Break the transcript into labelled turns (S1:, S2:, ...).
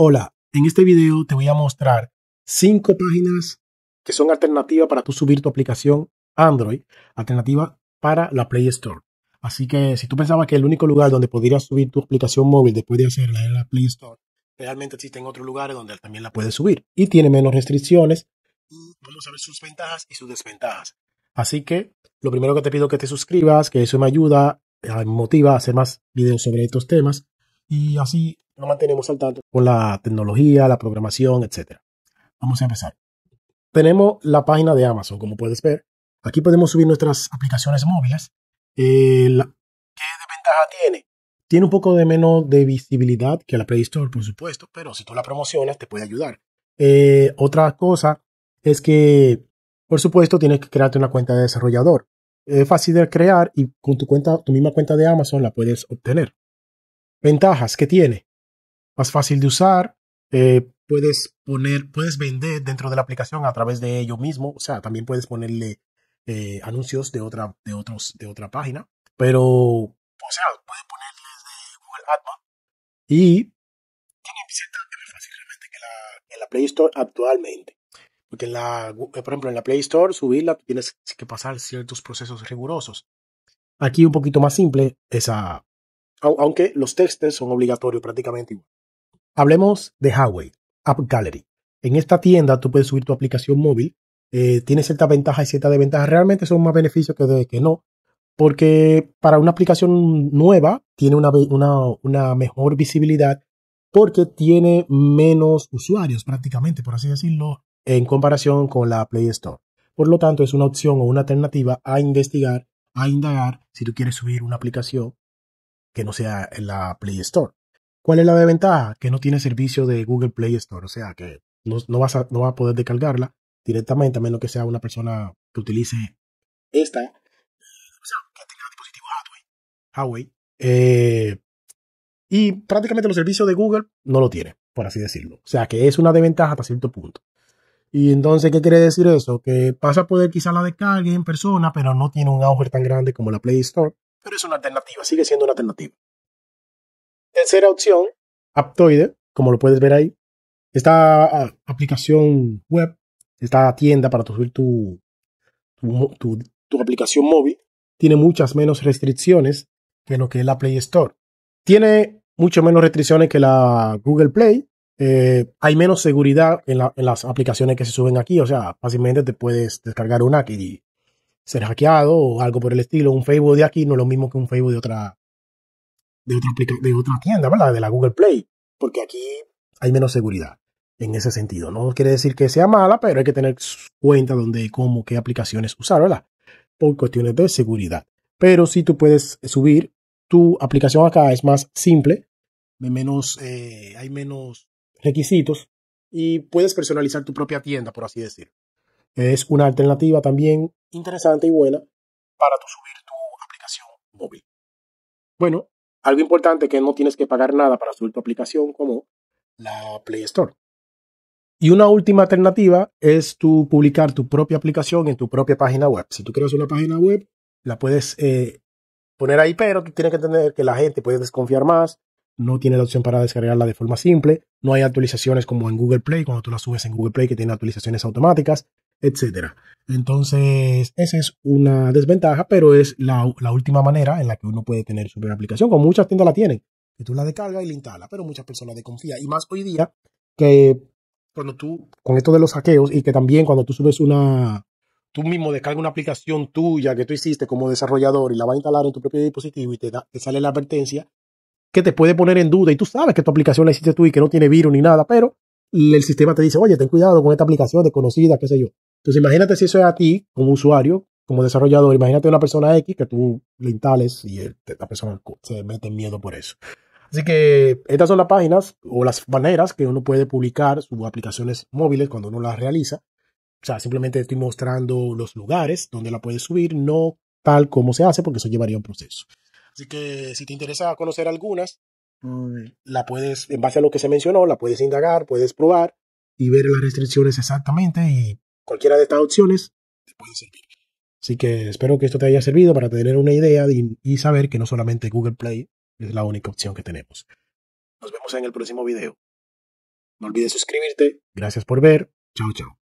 S1: Hola, en este video te voy a mostrar cinco páginas que son alternativas para tu subir tu aplicación Android, alternativa para la Play Store. Así que si tú pensabas que el único lugar donde podrías subir tu aplicación móvil después de hacerla en la Play Store, realmente existen otros lugares donde también la puedes subir y tiene menos restricciones vamos a ver sus ventajas y sus desventajas. Así que lo primero que te pido es que te suscribas, que eso me ayuda, me eh, motiva a hacer más videos sobre estos temas y así nos mantenemos al tanto con la tecnología, la programación, etc. Vamos a empezar. Tenemos la página de Amazon, como puedes ver. Aquí podemos subir nuestras aplicaciones móviles. Eh, ¿Qué ventaja tiene? Tiene un poco de menos de visibilidad que la Play Store, por supuesto, pero si tú la promocionas te puede ayudar. Eh, otra cosa es que, por supuesto, tienes que crearte una cuenta de desarrollador. Es fácil de crear y con tu cuenta, tu misma cuenta de Amazon la puedes obtener. Ventajas que tiene. Más fácil de usar. Eh, puedes poner, puedes vender dentro de la aplicación a través de ello mismo. O sea, también puedes ponerle eh, anuncios de otra, de otros, de otra página. Pero, o sea, puedes ponerle de Google AdMob. Y tiene más fácil realmente que la, en la Play Store actualmente. Porque en la, eh, por ejemplo, en la Play Store, subirla, tienes que pasar ciertos procesos rigurosos. Aquí un poquito más simple esa, aunque los textos son obligatorios prácticamente igual. Hablemos de Huawei, App Gallery. En esta tienda tú puedes subir tu aplicación móvil, eh, tiene ciertas ventajas y ciertas desventajas. Realmente son más beneficios que, de, que no, porque para una aplicación nueva tiene una, una, una mejor visibilidad porque tiene menos usuarios prácticamente, por así decirlo, en comparación con la Play Store. Por lo tanto, es una opción o una alternativa a investigar, a indagar, si tú quieres subir una aplicación que no sea en la Play Store. ¿Cuál es la desventaja? Que no tiene servicio de Google Play Store, o sea que no, va vas, a, poder descargarla directamente, a menos que sea una persona que utilice esta, o sea, que tenga dispositivo Huawei. Huawei eh, y prácticamente los servicios de Google no lo tiene, por así decirlo. O sea que es una desventaja hasta cierto punto. Y entonces, ¿qué quiere decir eso? Que pasa a poder quizá la descargue en persona, pero no tiene un auge tan grande como la Play Store es una alternativa, sigue siendo una alternativa. Tercera opción, Aptoide, como lo puedes ver ahí, esta ah, aplicación web, esta tienda para subir tu, tu, tu, aplicación móvil, tiene muchas menos restricciones que lo que es la Play Store. Tiene mucho menos restricciones que la Google Play. Eh, hay menos seguridad en, las aplicaciones que se suben aquí. O sea, fácilmente te puedes descargar una y ser hackeado o algo por el estilo. Un Facebook de aquí no es lo mismo que un Facebook de otra, de otra, tienda, ¿verdad? De la Google Play, porque aquí hay menos seguridad en ese sentido. No quiere decir que sea mala, pero hay que tener cuenta dónde, cómo, qué aplicaciones usar, ¿verdad? Por cuestiones de seguridad. Pero si tú puedes subir tu aplicación acá, es más simple, eh, hay menos requisitos y puedes personalizar tu propia tienda, por así decirlo. Es una alternativa también interesante y buena para tu subir tu aplicación móvil. Bueno, algo importante que no tienes que pagar nada para subir tu aplicación como la Play Store. Y una última alternativa es tu publicar tu propia aplicación en tu propia página web. Si tú creas una página web, la puedes eh, poner ahí, pero tú tienes que entender que la gente puede desconfiar más, no tiene la opción para descargarla de forma simple, no hay actualizaciones como en Google Play, cuando tú la subes en Google Play que tiene actualizaciones automáticas, etcétera. Entonces, esa es una desventaja, pero es la, última manera en la que uno puede tener su propia aplicación, como muchas tiendas la tienen, que tú la descargas y la instalas, pero muchas personas desconfían. Y más hoy día, que cuando tú, con esto de los saqueos y que también cuando tú subes una, tú mismo descargas una aplicación tuya que tú hiciste como desarrollador y la vas a instalar en tu propio dispositivo y te, te sale la advertencia que te puede poner en duda y tú sabes que tu aplicación la hiciste tú y que no tiene virus ni nada, pero el sistema te dice, oye, ten cuidado con esta aplicación desconocida, qué sé yo. Entonces imagínate si eso es a ti como usuario, como desarrollador, imagínate una persona X que tú le instales y este, la persona se mete en miedo por eso. Así que estas son las páginas o las maneras que uno puede publicar sus aplicaciones móviles cuando uno las realiza. O sea, simplemente estoy mostrando los lugares donde la puedes subir, no tal como se hace, porque eso llevaría un proceso. Así que si te interesa conocer algunas, mm, la puedes, en base a lo que se mencionó, la puedes indagar, puedes probar y ver las restricciones exactamente y Cualquiera de estas opciones te puede servir. Así que espero que esto te haya servido para tener una idea y saber que no solamente Google Play es la única opción que tenemos. Nos vemos en el próximo video. No olvides suscribirte. Gracias por ver. Chao, chao.